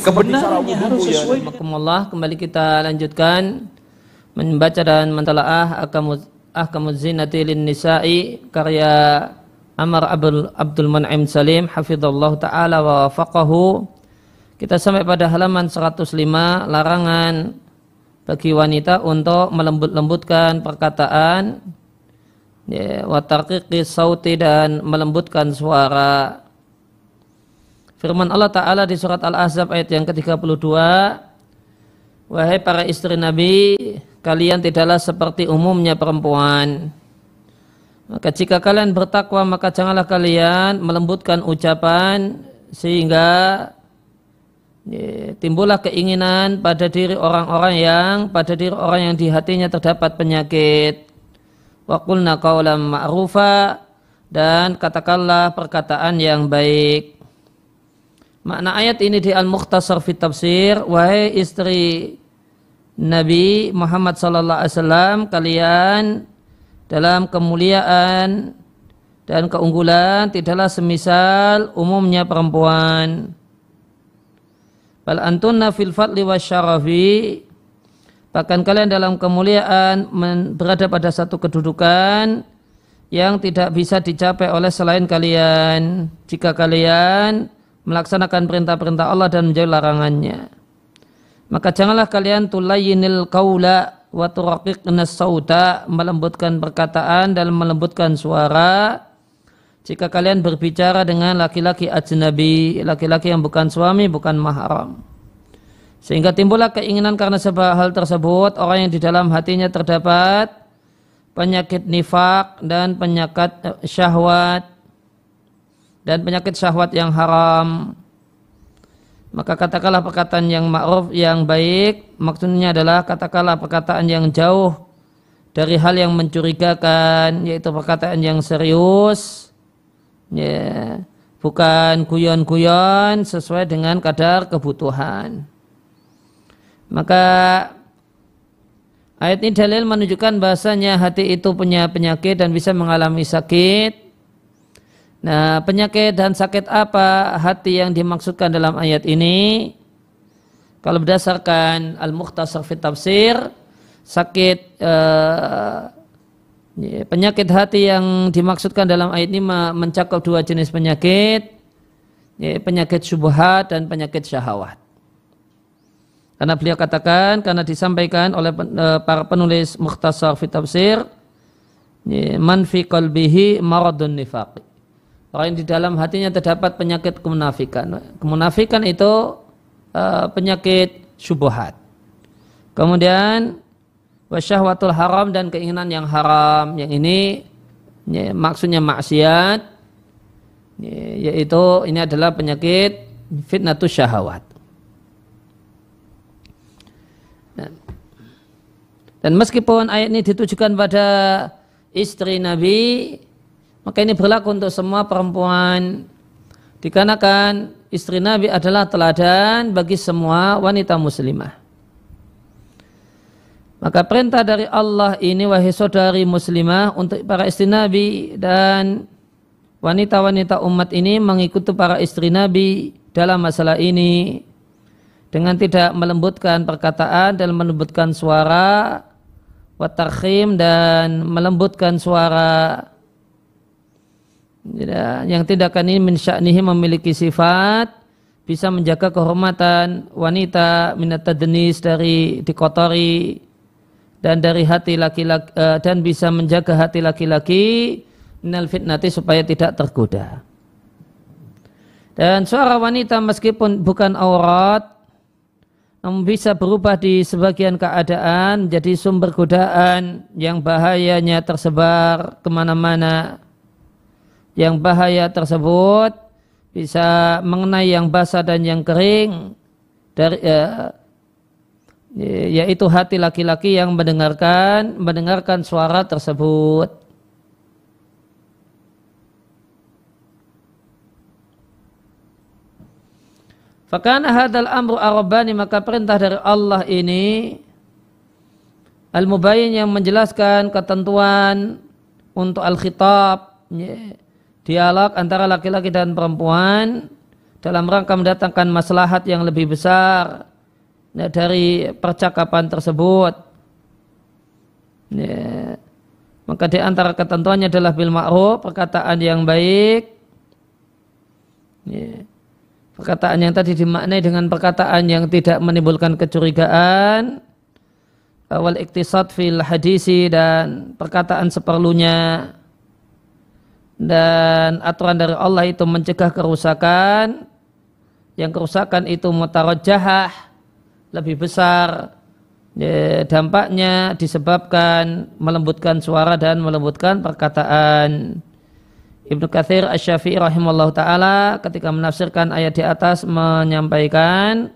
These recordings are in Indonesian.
kebenarannya harus sesuai ya. Allah. Kembali kita lanjutkan membaca dan mentalaah akamuz ahkamuz zinati lin nisa'i karya Amar Abdul Abdul Man'im Salim hafizallahu taala wa faqahu. Kita sampai pada halaman 105 larangan bagi wanita untuk melembut-lembutkan perkataan ya, wa sauti dan melembutkan suara Firman Allah Ta'ala di surat Al-Ahzab ayat yang ke-32 Wahai para istri Nabi, kalian tidaklah seperti umumnya perempuan. Maka jika kalian bertakwa, maka janganlah kalian melembutkan ucapan sehingga ya, timbullah keinginan pada diri orang-orang yang pada diri orang yang di hatinya terdapat penyakit. Wa qulna qawlam ma'rufa dan katakanlah perkataan yang baik. Makna ayat ini di Al-Mukhtasar fi Tafsir, wahai istri Nabi Muhammad sallallahu alaihi wasallam, kalian dalam kemuliaan dan keunggulan tidaklah semisal umumnya perempuan. Bal antunna fil fadli wasyarafi bahkan kalian dalam kemuliaan berada pada satu kedudukan yang tidak bisa dicapai oleh selain kalian jika kalian melaksanakan perintah-perintah Allah dan menjauhi larangannya. Maka janganlah kalian tulayinil kaula wa turaqiqna sauda melembutkan perkataan dan melembutkan suara jika kalian berbicara dengan laki-laki ajnabi, laki-laki yang bukan suami, bukan mahram. Sehingga timbullah keinginan karena sebab hal tersebut orang yang di dalam hatinya terdapat penyakit nifak dan penyakit syahwat dan penyakit syahwat yang haram maka katakanlah perkataan yang ma'ruf yang baik maksudnya adalah katakanlah perkataan yang jauh dari hal yang mencurigakan yaitu perkataan yang serius ya bukan guyon-guyon sesuai dengan kadar kebutuhan maka ayat ini dalil menunjukkan bahasanya hati itu punya penyakit dan bisa mengalami sakit Nah, penyakit dan sakit apa hati yang dimaksudkan dalam ayat ini? Kalau berdasarkan Al-Mukhtasar fi Tafsir, sakit eh, ya, penyakit hati yang dimaksudkan dalam ayat ini mencakup dua jenis penyakit, ya, penyakit syubhat dan penyakit syahwat. Karena beliau katakan, karena disampaikan oleh eh, para penulis Mukhtasar fi Tafsir, ya, man fi qalbihi maradun nifaqi orang yang di dalam hatinya terdapat penyakit kemunafikan. Kemunafikan itu uh, penyakit syubhat. Kemudian wasyahwatul haram dan keinginan yang haram yang ini ya, maksudnya maksiat ya, yaitu ini adalah penyakit fitnatus syahwat. Nah. dan meskipun ayat ini ditujukan pada istri Nabi maka ini berlaku untuk semua perempuan. Dikarenakan istri Nabi adalah teladan bagi semua wanita muslimah. Maka perintah dari Allah ini wahai saudari muslimah untuk para istri Nabi dan wanita-wanita umat ini mengikuti para istri Nabi dalam masalah ini dengan tidak melembutkan perkataan dan melembutkan suara watakhim dan melembutkan suara Ya, yang tindakan ini mensyaknihi memiliki sifat bisa menjaga kehormatan wanita minat denis dari dikotori dan dari hati laki-laki e, dan bisa menjaga hati laki-laki minal fitnati supaya tidak tergoda. Dan suara wanita meskipun bukan aurat namun bisa berubah di sebagian keadaan jadi sumber godaan yang bahayanya tersebar kemana-mana yang bahaya tersebut bisa mengenai yang basah dan yang kering dari ya, yaitu hati laki-laki yang mendengarkan mendengarkan suara tersebut Fakana hadal amru arabani maka perintah dari Allah ini al-mubayyin yang menjelaskan ketentuan untuk al-khitab yeah dialog antara laki-laki dan perempuan dalam rangka mendatangkan maslahat yang lebih besar ya, dari percakapan tersebut. Ya. Maka di antara ketentuannya adalah bil ma'ruf, perkataan yang baik. Ya. Perkataan yang tadi dimaknai dengan perkataan yang tidak menimbulkan kecurigaan. Awal iktisat fil hadisi dan perkataan seperlunya dan aturan dari Allah itu mencegah kerusakan yang kerusakan itu mutarajahah lebih besar ya, dampaknya disebabkan melembutkan suara dan melembutkan perkataan Ibnu Kathir Asy-Syafi'i rahimallahu taala ketika menafsirkan ayat di atas menyampaikan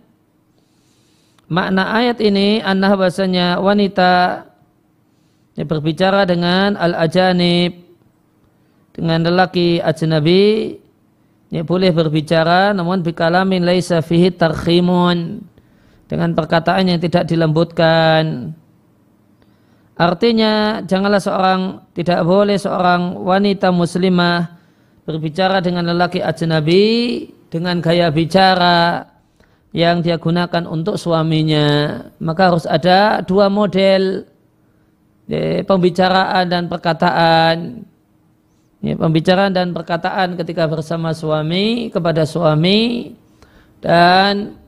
makna ayat ini anah bahasanya wanita yang berbicara dengan al-ajanib dengan lelaki ajnabi ya boleh berbicara namun bikalamin laisa fihi tarhimun dengan perkataan yang tidak dilembutkan artinya janganlah seorang tidak boleh seorang wanita muslimah berbicara dengan lelaki ajnabi dengan gaya bicara yang dia gunakan untuk suaminya maka harus ada dua model eh, pembicaraan dan perkataan ya, pembicaraan dan perkataan ketika bersama suami kepada suami dan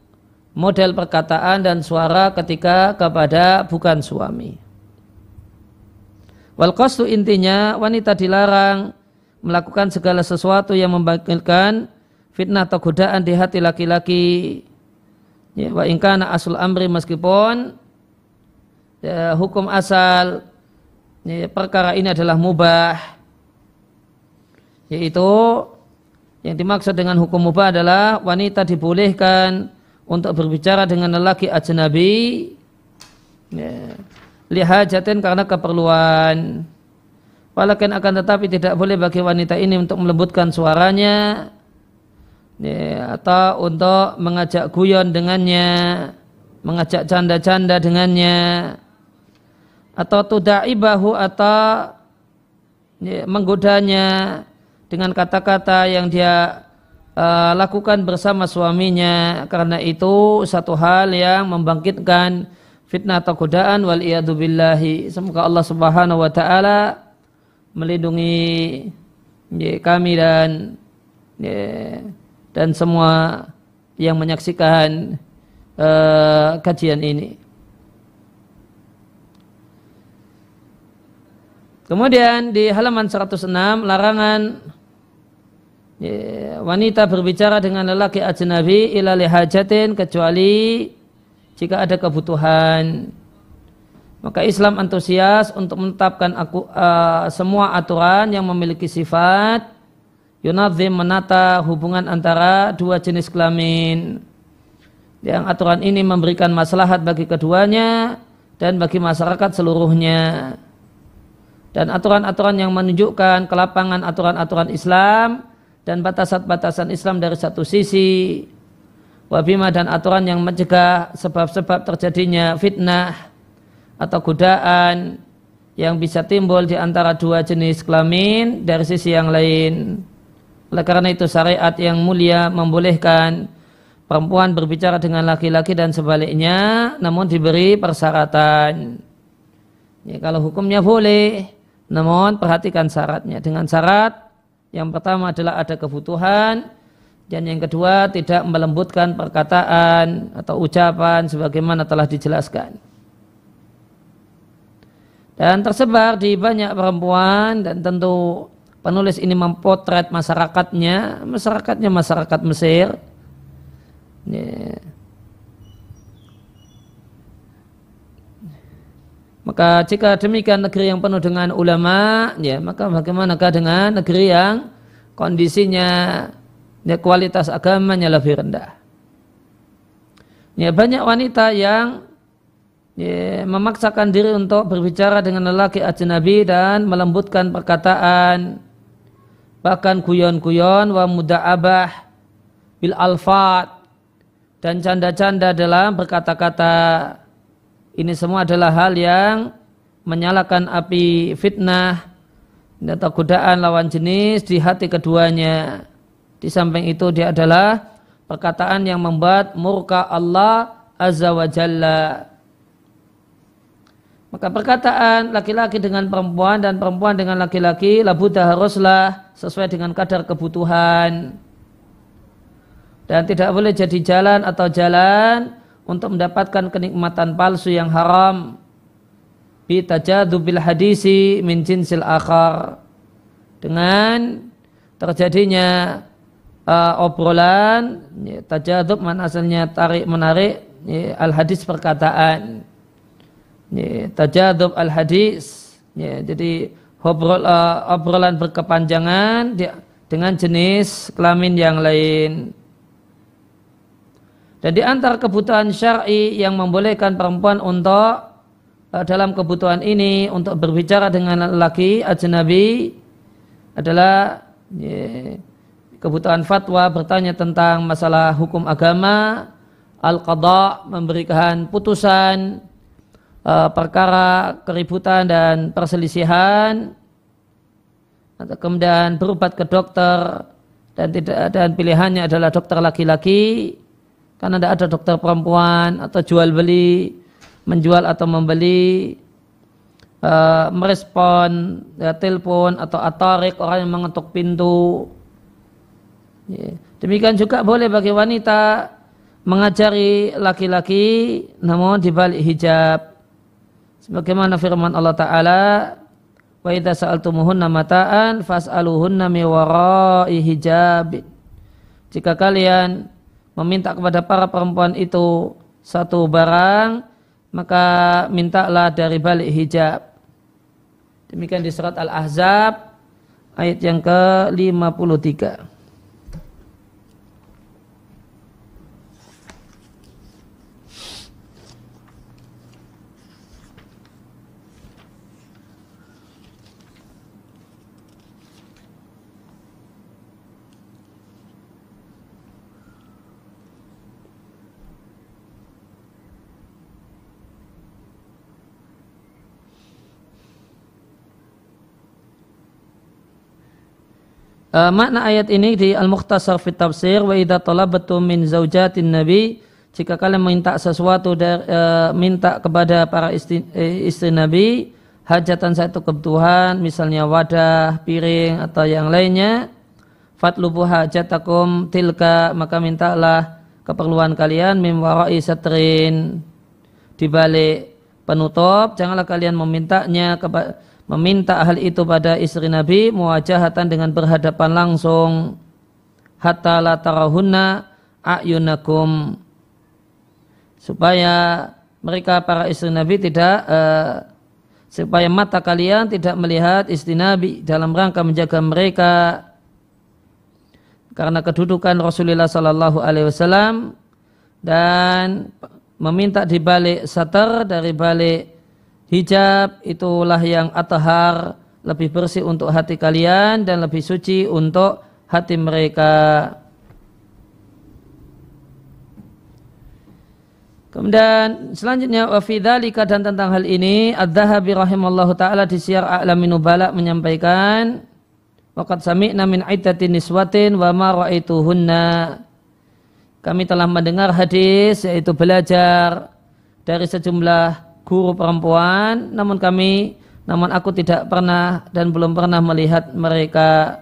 model perkataan dan suara ketika kepada bukan suami. Wal qasdu intinya wanita dilarang melakukan segala sesuatu yang membangkitkan fitnah atau godaan di hati laki-laki. Ya, wa ingkana asul amri meskipun ya, hukum asal ya, perkara ini adalah mubah yaitu yang dimaksud dengan hukum mubah adalah wanita dibolehkan untuk berbicara dengan lelaki ajnabi ya, lihajatin karena keperluan. walaupun akan tetapi tidak boleh bagi wanita ini untuk melembutkan suaranya ya, atau untuk mengajak guyon dengannya, mengajak canda-canda dengannya atau tudaibahu atau ya, menggodanya dengan kata-kata yang dia uh, lakukan bersama suaminya karena itu satu hal yang membangkitkan fitnah atau godaan wal billahi semoga Allah Subhanahu wa taala melindungi ya, kami dan ya, dan semua yang menyaksikan uh, kajian ini Kemudian di halaman 106 larangan wanita berbicara dengan lelaki ajnabi ila lihajatin kecuali jika ada kebutuhan maka Islam antusias untuk menetapkan aku, uh, semua aturan yang memiliki sifat yunadzim menata hubungan antara dua jenis kelamin yang aturan ini memberikan maslahat bagi keduanya dan bagi masyarakat seluruhnya dan aturan-aturan yang menunjukkan kelapangan aturan-aturan Islam dan batasan-batasan Islam dari satu sisi wabima dan aturan yang mencegah sebab-sebab terjadinya fitnah atau godaan yang bisa timbul di antara dua jenis kelamin dari sisi yang lain. Oleh karena itu syariat yang mulia membolehkan perempuan berbicara dengan laki-laki dan sebaliknya namun diberi persyaratan. Ya, kalau hukumnya boleh, namun perhatikan syaratnya dengan syarat yang pertama adalah ada kebutuhan dan yang kedua tidak melembutkan perkataan atau ucapan sebagaimana telah dijelaskan. Dan tersebar di banyak perempuan dan tentu penulis ini mempotret masyarakatnya, masyarakatnya masyarakat Mesir. Yeah Maka jika demikian negeri yang penuh dengan ulama, ya maka bagaimanakah dengan negeri yang kondisinya ya, kualitas agamanya lebih rendah? Ya banyak wanita yang ya, memaksakan diri untuk berbicara dengan lelaki ajnabi dan melembutkan perkataan bahkan guyon-guyon wa abah bil alfat dan canda-canda dalam berkata-kata ini semua adalah hal yang menyalakan api fitnah atau godaan lawan jenis di hati keduanya. Di samping itu dia adalah perkataan yang membuat murka Allah Azza wa Jalla. Maka perkataan laki-laki dengan perempuan dan perempuan dengan laki-laki labudah haruslah sesuai dengan kadar kebutuhan. Dan tidak boleh jadi jalan atau jalan untuk mendapatkan kenikmatan palsu yang haram tajadubil hadisi min jinsil akhar dengan terjadinya uh, obrolan ya, tajadub man asalnya tarik menarik ya, al hadis perkataan ya, tajadub al hadis ya, jadi obrol, uh, obrolan berkepanjangan ya, dengan jenis kelamin yang lain dan di antara kebutuhan syar'i yang membolehkan perempuan untuk e, dalam kebutuhan ini untuk berbicara dengan laki ajnabi adalah kebutuhan fatwa bertanya tentang masalah hukum agama, al-qadha memberikan putusan e, perkara keributan dan perselisihan atau kemudian berobat ke dokter dan tidak dan pilihannya adalah dokter laki-laki karena tidak ada dokter perempuan atau jual beli, menjual atau membeli, uh, merespon ya, telepon atau atarik orang yang mengetuk pintu. Ya. Demikian juga boleh bagi wanita mengajari laki-laki namun dibalik hijab. Sebagaimana firman Allah Ta'ala, Wa idha sa'altumuhunna mata'an fas'aluhunna miwara'i hijab. Jika kalian meminta kepada para perempuan itu satu barang, maka mintalah dari balik hijab. Demikian di surat Al-Ahzab ayat yang ke-53. Uh, makna ayat ini di Al-Mukhtasar fi Tafsir wa idza talabtu min zaujatin nabi jika kalian minta sesuatu dari, uh, minta kepada para istri, eh, istri nabi hajatan satu kebutuhan misalnya wadah, piring atau yang lainnya fatlubu hajatakum tilka maka mintalah keperluan kalian mim warai satrin di balik penutup janganlah kalian memintanya kepada meminta hal itu pada istri Nabi muwajahatan dengan berhadapan langsung hatta la tarahunna ayunakum supaya mereka para istri Nabi tidak uh, supaya mata kalian tidak melihat istri Nabi dalam rangka menjaga mereka karena kedudukan Rasulullah Sallallahu Alaihi Wasallam dan meminta dibalik satar dari balik Hijab itulah yang atahar lebih bersih untuk hati kalian dan lebih suci untuk hati mereka. Kemudian selanjutnya wafidalika dan tentang hal ini Ad-Dhahabi rahimallahu ta'ala di siar A'lamin Nubala menyampaikan Waqad sami'na min aitatin niswatin wa ma ra'aituhunna Kami telah mendengar hadis yaitu belajar dari sejumlah guru perempuan namun kami namun aku tidak pernah dan belum pernah melihat mereka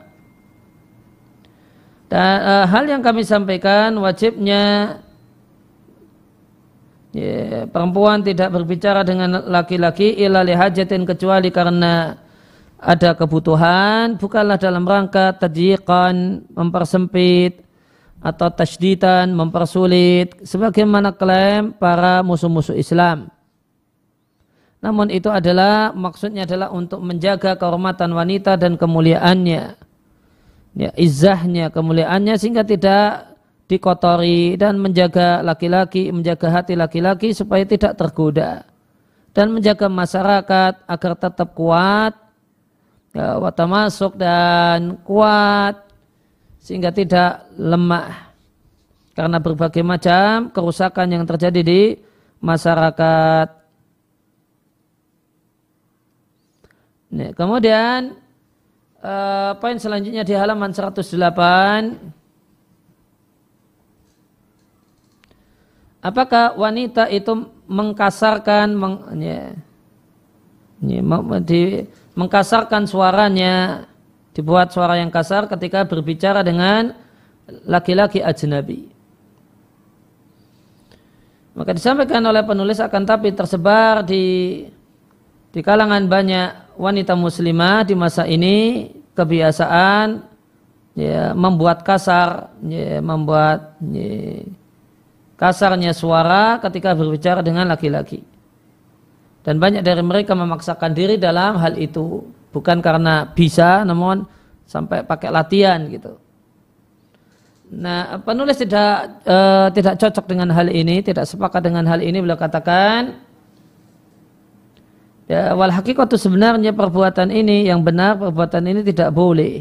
dan e, hal yang kami sampaikan wajibnya ya, perempuan tidak berbicara dengan laki-laki ilali hajatin kecuali karena ada kebutuhan bukanlah dalam rangka tajikan mempersempit atau tajditan mempersulit sebagaimana klaim para musuh-musuh Islam namun itu adalah maksudnya adalah untuk menjaga kehormatan wanita dan kemuliaannya. Ya, izahnya, kemuliaannya sehingga tidak dikotori dan menjaga laki-laki, menjaga hati laki-laki supaya tidak tergoda dan menjaga masyarakat agar tetap kuat ya, wata masuk dan kuat sehingga tidak lemah karena berbagai macam kerusakan yang terjadi di masyarakat Nah, kemudian eh, poin selanjutnya di halaman 108 Apakah wanita itu mengkasarkan meng, ya, ya, di, mengkasarkan suaranya dibuat suara yang kasar ketika berbicara dengan laki-laki ajnabi. Maka disampaikan oleh penulis akan tapi tersebar di di kalangan banyak wanita muslimah di masa ini kebiasaan ya, membuat kasar, ya, membuat ya, kasarnya suara ketika berbicara dengan laki-laki. Dan banyak dari mereka memaksakan diri dalam hal itu, bukan karena bisa, namun sampai pakai latihan gitu. Nah, penulis tidak e, tidak cocok dengan hal ini, tidak sepakat dengan hal ini beliau katakan Ya, wal hakikat sebenarnya perbuatan ini yang benar perbuatan ini tidak boleh.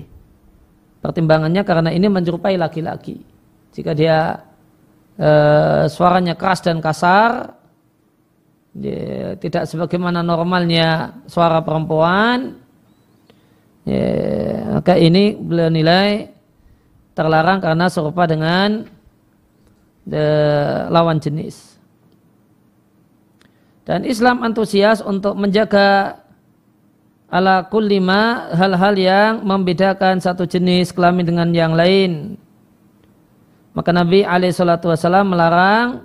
Pertimbangannya karena ini menyerupai laki-laki. Jika dia e, suaranya keras dan kasar, ya, tidak sebagaimana normalnya suara perempuan, ya, maka ini beliau nilai terlarang karena serupa dengan eh, lawan jenis. Dan Islam antusias untuk menjaga ala kulli hal-hal yang membedakan satu jenis kelamin dengan yang lain. Maka Nabi alaihi salatu wasallam melarang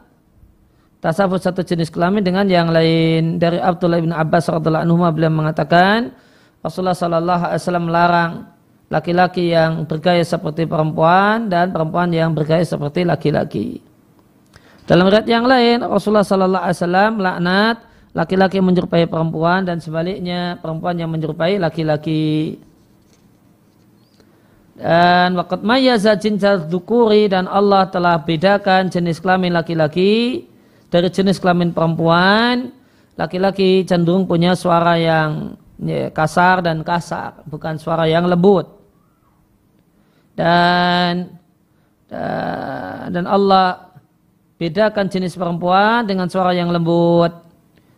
tasawuf satu jenis kelamin dengan yang lain. Dari Abdullah bin Abbas radhiyallahu anhu beliau mengatakan Rasulullah sallallahu alaihi wasallam melarang laki-laki yang bergaya seperti perempuan dan perempuan yang bergaya seperti laki-laki. Dalam riwayat yang lain Rasulullah sallallahu alaihi wasallam laknat laki-laki menyerupai perempuan dan sebaliknya perempuan yang menyerupai laki-laki. Dan waqt mayyaza jinsal dzukuri dan Allah telah bedakan jenis kelamin laki-laki dari jenis kelamin perempuan. Laki-laki cenderung punya suara yang ya, kasar dan kasar, bukan suara yang lembut. Dan dan Allah bedakan jenis perempuan dengan suara yang lembut.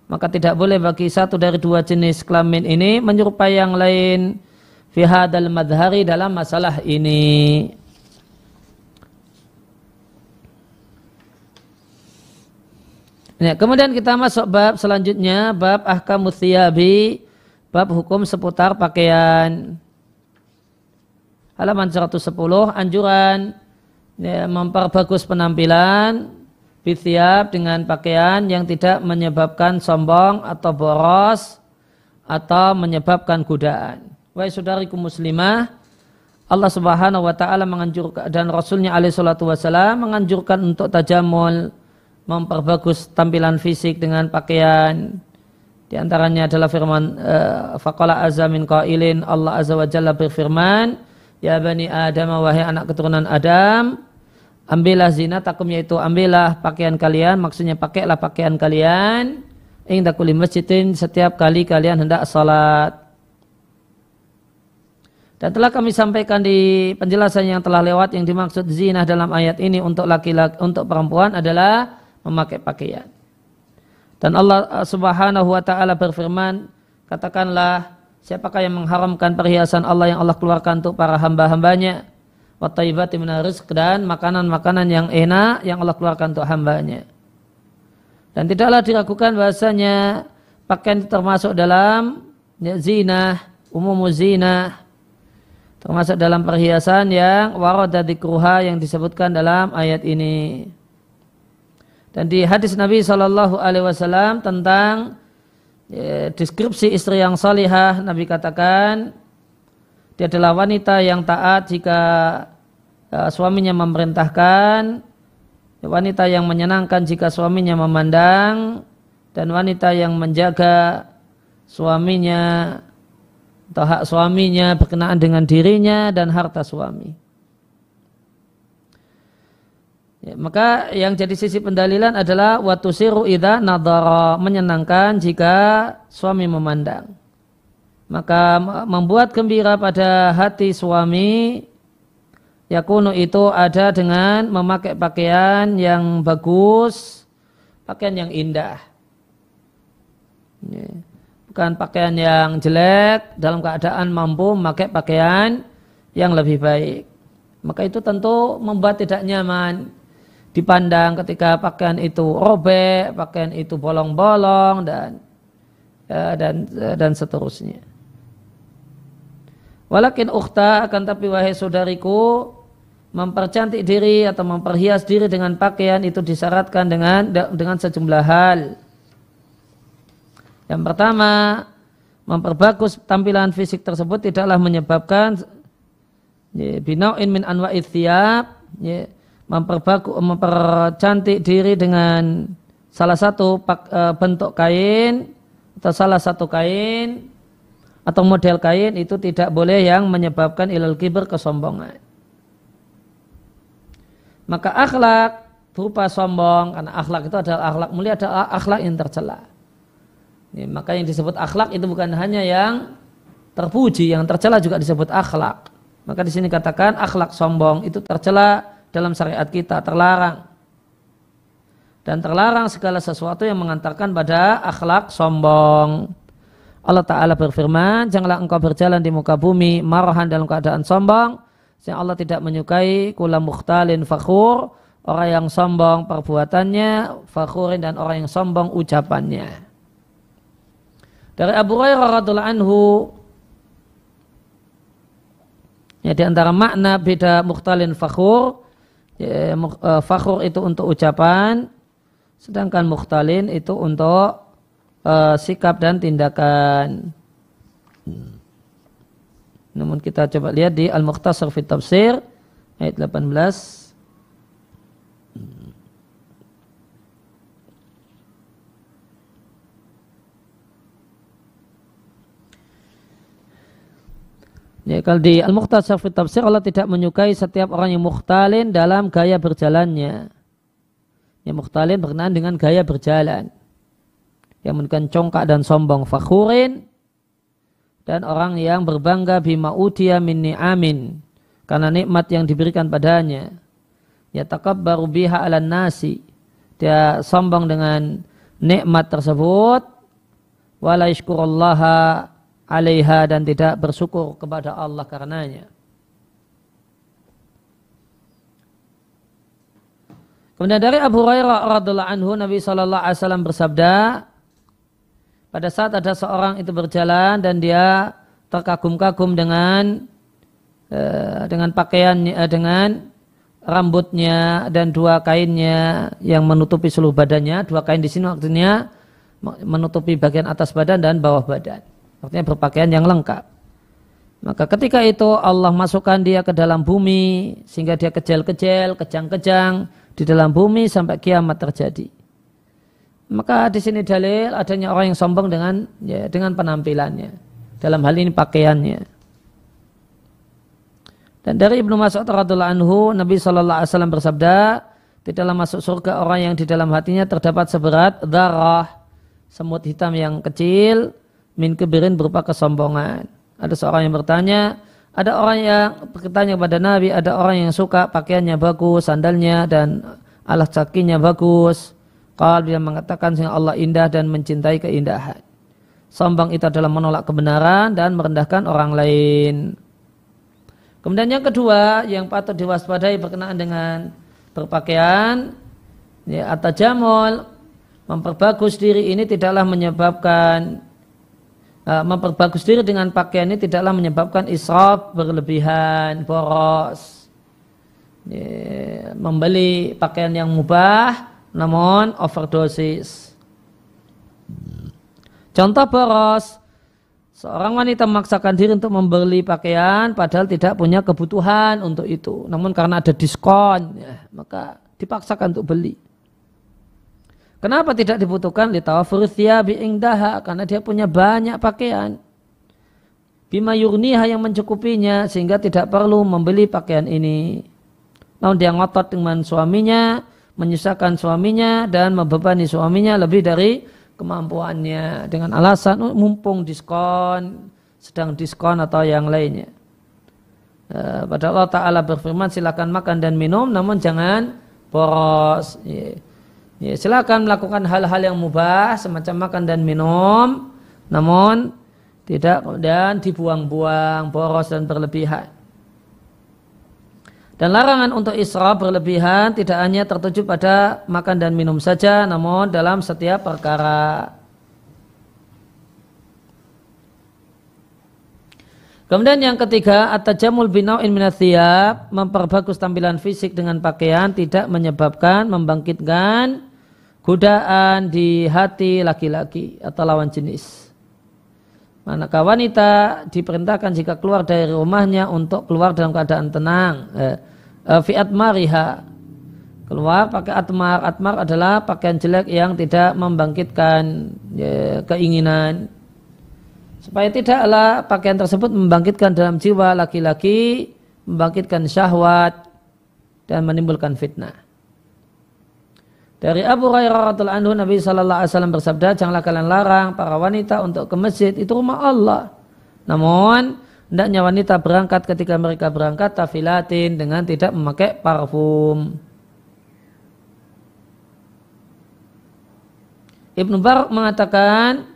Maka tidak boleh bagi satu dari dua jenis kelamin ini menyerupai yang lain hadal madhari dalam masalah ini. ya, kemudian kita masuk bab selanjutnya, bab ahkamu thiyabi, bab hukum seputar pakaian. Halaman 110, anjuran ya, memperbagus penampilan Bithiab dengan pakaian yang tidak menyebabkan sombong atau boros atau menyebabkan godaan. Wahai saudariku muslimah, Allah Subhanahu wa taala menganjurkan dan Rasulnya alaihi salatu wasallam menganjurkan untuk tajamul memperbagus tampilan fisik dengan pakaian di antaranya adalah firman eh, faqala azamin qailin Allah azza wa jalla berfirman ya bani adam wahai anak keturunan Adam ambillah zina takumnya itu ambillah pakaian kalian maksudnya pakailah pakaian kalian indah kulim masjidin setiap kali kalian hendak salat dan telah kami sampaikan di penjelasan yang telah lewat yang dimaksud zina dalam ayat ini untuk laki-laki untuk perempuan adalah memakai pakaian dan Allah eh, subhanahu wa ta'ala berfirman katakanlah siapakah yang mengharamkan perhiasan Allah yang Allah keluarkan untuk para hamba-hambanya wa taibati rizq dan makanan-makanan yang enak yang Allah keluarkan untuk hambanya. Dan tidaklah diragukan bahasanya pakaian itu termasuk dalam ya, zina, umum zina, termasuk dalam perhiasan yang warada yang disebutkan dalam ayat ini. Dan di hadis Nabi Shallallahu Alaihi Wasallam tentang ya, deskripsi istri yang salihah, Nabi katakan, dia adalah wanita yang taat jika uh, suaminya memerintahkan, wanita yang menyenangkan jika suaminya memandang, dan wanita yang menjaga suaminya atau hak suaminya berkenaan dengan dirinya dan harta suami. Ya, maka yang jadi sisi pendalilan adalah watusiru ida nadara menyenangkan jika suami memandang maka membuat gembira pada hati suami yakunu itu ada dengan memakai pakaian yang bagus pakaian yang indah ya. bukan pakaian yang jelek dalam keadaan mampu memakai pakaian yang lebih baik maka itu tentu membuat tidak nyaman dipandang ketika pakaian itu robek pakaian itu bolong-bolong dan eh, dan eh, dan seterusnya Walakin ukhta akan tapi wahai saudariku mempercantik diri atau memperhias diri dengan pakaian itu disyaratkan dengan dengan sejumlah hal. Yang pertama, memperbagus tampilan fisik tersebut tidaklah menyebabkan ya, binau'in min anwa ithiyab, ya, memperbagus mempercantik diri dengan salah satu eh, bentuk kain atau salah satu kain atau model kain itu tidak boleh yang menyebabkan ilal kiber kesombongan. Maka akhlak berupa sombong karena akhlak itu adalah akhlak mulia adalah akhlak yang tercela. Ya, maka yang disebut akhlak itu bukan hanya yang terpuji, yang tercela juga disebut akhlak. Maka di sini katakan akhlak sombong itu tercela dalam syariat kita, terlarang. Dan terlarang segala sesuatu yang mengantarkan pada akhlak sombong. Allah Ta'ala berfirman, janganlah engkau berjalan di muka bumi marahan dalam keadaan sombong, sehingga Allah tidak menyukai kula mukhtalin fakhur, orang yang sombong perbuatannya, fakhurin dan orang yang sombong ucapannya. Dari Abu Hurairah radhiallahu anhu, ya di antara makna beda mukhtalin fakhur, ya, eh, fakhur itu untuk ucapan, sedangkan mukhtalin itu untuk uh, sikap dan tindakan. Namun kita coba lihat di al muqtasar fi Tafsir ayat 18. Ya, kalau di al muqtasar fi Tafsir Allah tidak menyukai setiap orang yang mukhtalin dalam gaya berjalannya. Yang mukhtalin berkenaan dengan gaya berjalan yang menunjukkan congkak dan sombong fakhurin dan orang yang berbangga bima utia minni amin karena nikmat yang diberikan padanya ya takabbaru biha ala nasi dia sombong dengan nikmat tersebut wala yashkurullaha alaiha dan tidak bersyukur kepada Allah karenanya Kemudian dari Abu Hurairah radhiallahu anhu Nabi sallallahu alaihi wasallam bersabda pada saat ada seorang itu berjalan dan dia terkagum-kagum dengan eh, dengan pakaiannya eh, dengan rambutnya dan dua kainnya yang menutupi seluruh badannya dua kain di sini waktunya menutupi bagian atas badan dan bawah badan artinya berpakaian yang lengkap maka ketika itu Allah masukkan dia ke dalam bumi sehingga dia kejel-kejel kejang-kejang di dalam bumi sampai kiamat terjadi maka di sini dalil adanya orang yang sombong dengan ya, dengan penampilannya. Dalam hal ini pakaiannya. Dan dari Ibnu Mas'ud radhiallahu anhu Nabi sallallahu alaihi wasallam bersabda, tidaklah masuk surga orang yang di dalam hatinya terdapat seberat darah semut hitam yang kecil min kebirin berupa kesombongan. Ada seorang yang bertanya, ada orang yang bertanya kepada Nabi, ada orang yang suka pakaiannya bagus, sandalnya dan alas kakinya bagus Qal dia mengatakan sehingga Allah indah dan mencintai keindahan. Sombong itu adalah menolak kebenaran dan merendahkan orang lain. Kemudian yang kedua yang patut diwaspadai berkenaan dengan berpakaian ya, atau jamul memperbagus diri ini tidaklah menyebabkan uh, memperbagus diri dengan pakaian ini tidaklah menyebabkan israf berlebihan boros ya, membeli pakaian yang mubah namun overdosis. Contoh boros, seorang wanita memaksakan diri untuk membeli pakaian padahal tidak punya kebutuhan untuk itu. Namun karena ada diskon, ya, maka dipaksakan untuk beli. Kenapa tidak dibutuhkan litawafurthia bi'ingdaha? Karena dia punya banyak pakaian. Bima yurniha yang mencukupinya sehingga tidak perlu membeli pakaian ini. Namun dia ngotot dengan suaminya menyusahkan suaminya dan membebani suaminya lebih dari kemampuannya dengan alasan oh, mumpung diskon sedang diskon atau yang lainnya e, eh, pada Allah Ta'ala berfirman silakan makan dan minum namun jangan boros e, e, silakan melakukan hal-hal yang mubah semacam makan dan minum namun tidak dan dibuang-buang boros dan berlebihan dan larangan untuk isra berlebihan tidak hanya tertuju pada makan dan minum saja, namun dalam setiap perkara. Kemudian yang ketiga, at-tajamul binau'in minathiyab, memperbagus tampilan fisik dengan pakaian tidak menyebabkan membangkitkan godaan di hati laki-laki atau lawan jenis. Manakah wanita diperintahkan jika keluar dari rumahnya untuk keluar dalam keadaan tenang. Eh, eh, fiat mariha keluar pakai atmar. Atmar adalah pakaian jelek yang tidak membangkitkan ya, keinginan. Supaya tidaklah pakaian tersebut membangkitkan dalam jiwa laki-laki, membangkitkan syahwat, dan menimbulkan fitnah. Dari Abu Hurairah radhiallahu anhu Nabi sallallahu alaihi wasallam bersabda, "Janganlah kalian larang para wanita untuk ke masjid, itu rumah Allah." Namun, hendaknya wanita berangkat ketika mereka berangkat tafilatin dengan tidak memakai parfum. Ibnu Barak mengatakan,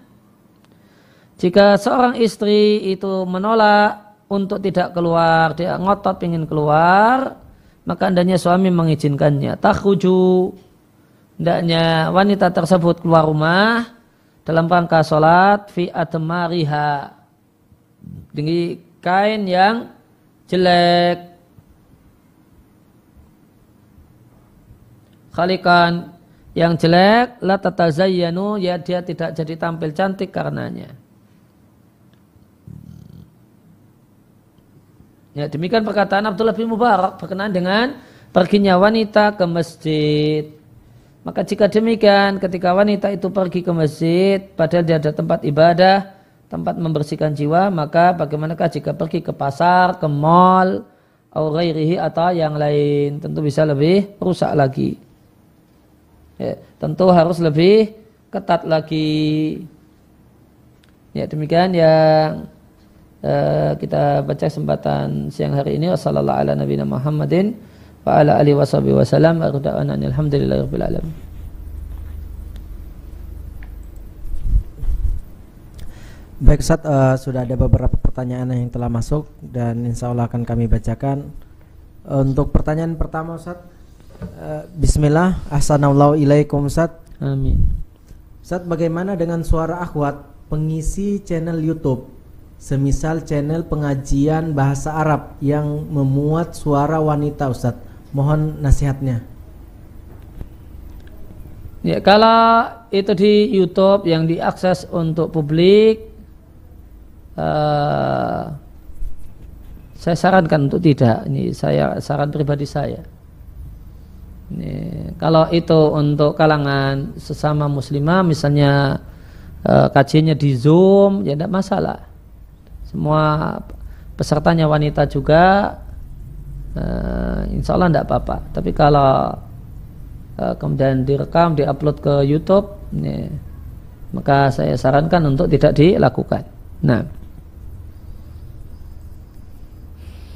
jika seorang istri itu menolak untuk tidak keluar, dia ngotot ingin keluar, maka andanya suami mengizinkannya. Takhuju hendaknya wanita tersebut keluar rumah dalam rangka sholat fi atmariha dengan kain yang jelek khalikan yang jelek la tatazayyanu ya dia tidak jadi tampil cantik karenanya Ya, demikian perkataan Abdullah bin Mubarak berkenaan dengan perginya wanita ke masjid. Maka jika demikian ketika wanita itu pergi ke masjid padahal dia ada tempat ibadah, tempat membersihkan jiwa, maka bagaimanakah jika pergi ke pasar, ke mall, ghairihi atau yang lain tentu bisa lebih rusak lagi. Ya, tentu harus lebih ketat lagi. Ya demikian yang uh, kita baca kesempatan siang hari ini. Wassalamualaikum warahmatullahi wabarakatuh wa ala alihi wa wasallam wa alhamdulillahi alhamdulillahirabbil alamin Baik Ustaz, uh, sudah ada beberapa pertanyaan yang telah masuk dan insya Allah akan kami bacakan. Eh, untuk pertanyaan pertama Ustaz, uh, Bismillah, Assalamualaikum ilaikum Ustaz. Amin. Ustaz, bagaimana dengan suara akhwat pengisi channel YouTube? Semisal channel pengajian bahasa Arab yang memuat suara wanita Ustaz. Mohon nasihatnya. Ya, kalau itu di YouTube yang diakses untuk publik, uh, saya sarankan untuk tidak. Ini saya saran pribadi saya. Ini, kalau itu untuk kalangan sesama muslimah, misalnya uh, kajiannya di Zoom, ya tidak masalah. Semua pesertanya wanita juga, uh, eh, insya Allah tidak apa-apa tapi kalau uh, kemudian direkam diupload ke YouTube ini, maka saya sarankan untuk tidak dilakukan nah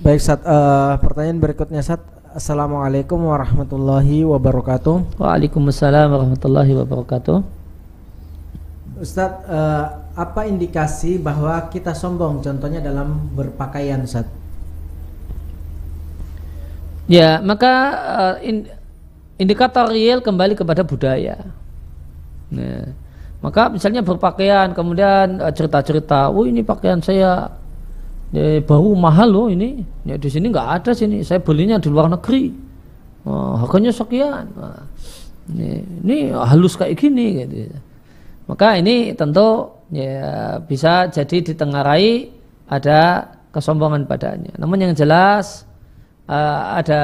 baik saat uh, eh, pertanyaan berikutnya saat Assalamualaikum warahmatullahi wabarakatuh Waalaikumsalam warahmatullahi wabarakatuh Ustadz, uh, apa indikasi bahwa kita sombong contohnya dalam berpakaian Ustadz? Ya, maka uh, indikator real kembali kepada budaya. Nah, maka misalnya berpakaian, kemudian eh, cerita-cerita, uh, oh ini pakaian saya ya, baru mahal loh ini, ya di sini nggak ada sini, saya belinya di luar negeri, oh, harganya sekian. Nah, ini, ini halus kayak gini gitu. Maka ini tentu ya bisa jadi ditengarai ada kesombongan padanya. Namun yang jelas uh, ada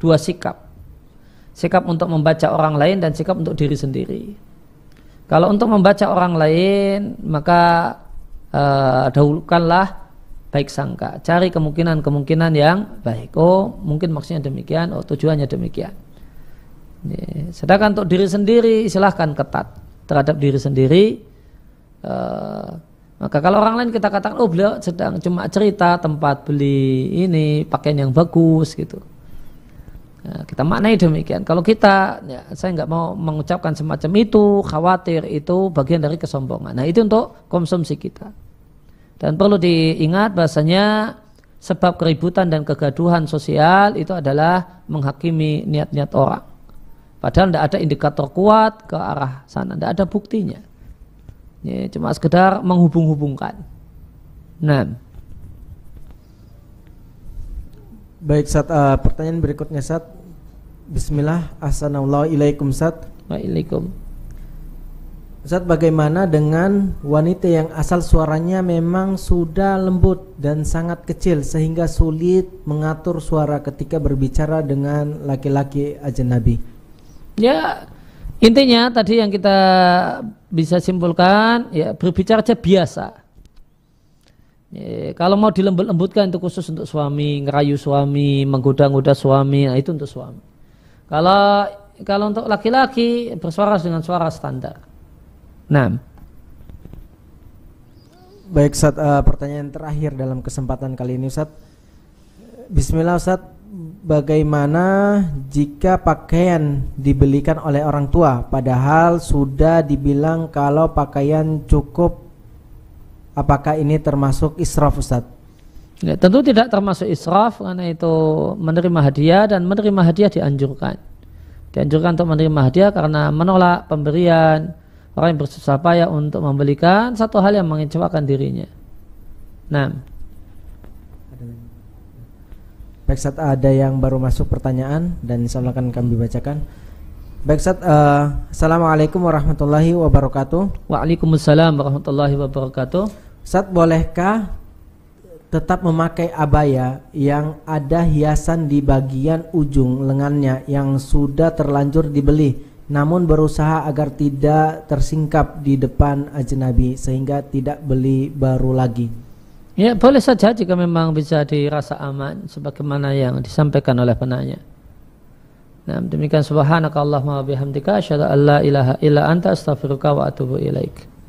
dua sikap. Sikap untuk membaca orang lain dan sikap untuk diri sendiri. Kalau untuk membaca orang lain, maka uh, dahulukanlah baik sangka. Cari kemungkinan-kemungkinan yang baik. Oh, mungkin maksudnya demikian, oh tujuannya demikian. Sedangkan untuk diri sendiri, silahkan ketat terhadap diri sendiri. Uh, maka kalau orang lain kita katakan, oh beliau sedang cuma cerita tempat beli ini pakaian yang bagus gitu. Nah, kita maknai demikian. Kalau kita, ya, saya nggak mau mengucapkan semacam itu, khawatir itu bagian dari kesombongan. Nah itu untuk konsumsi kita. Dan perlu diingat bahasanya sebab keributan dan kegaduhan sosial itu adalah menghakimi niat-niat orang. Padahal tidak ada indikator kuat ke arah sana, tidak ada buktinya. Ya, cuma sekedar menghubung-hubungkan. Nah. Baik, saat uh, eh, pertanyaan berikutnya saat Bismillah, Assalamualaikum Sat. Waalaikumsalam. saat bagaimana dengan wanita yang asal suaranya memang sudah lembut dan sangat kecil sehingga sulit mengatur suara ketika berbicara dengan laki-laki aja Nabi? Ya, Intinya tadi yang kita bisa simpulkan ya berbicara aja biasa. Ya, kalau mau dilembut-lembutkan itu khusus untuk suami, ngerayu suami, menggoda-goda suami, nah itu untuk suami. Kalau kalau untuk laki-laki bersuara dengan suara standar. Nah. Baik Ustaz, uh, pertanyaan terakhir dalam kesempatan kali ini Ustaz. Bismillah Ustaz, bagaimana jika pakaian dibelikan oleh orang tua padahal sudah dibilang kalau pakaian cukup apakah ini termasuk israf Ustaz? Ya, tentu tidak termasuk israf karena itu menerima hadiah dan menerima hadiah dianjurkan. Dianjurkan untuk menerima hadiah karena menolak pemberian orang yang bersusah payah untuk membelikan satu hal yang mengecewakan dirinya. Nah, Baik saat ada yang baru masuk pertanyaan dan insya akan kami bacakan. Baik saat uh, eh, Assalamualaikum warahmatullahi wabarakatuh. Waalaikumsalam warahmatullahi wabarakatuh. Saat bolehkah tetap memakai abaya yang ada hiasan di bagian ujung lengannya yang sudah terlanjur dibeli namun berusaha agar tidak tersingkap di depan ajnabi sehingga tidak beli baru lagi. Ya boleh saja jika memang bisa dirasa aman sebagaimana yang disampaikan oleh penanya. Nah, demikian subhanakallahumma wa bihamdika asyhadu an la ilaha illa anta astaghfiruka wa atubu ilaika.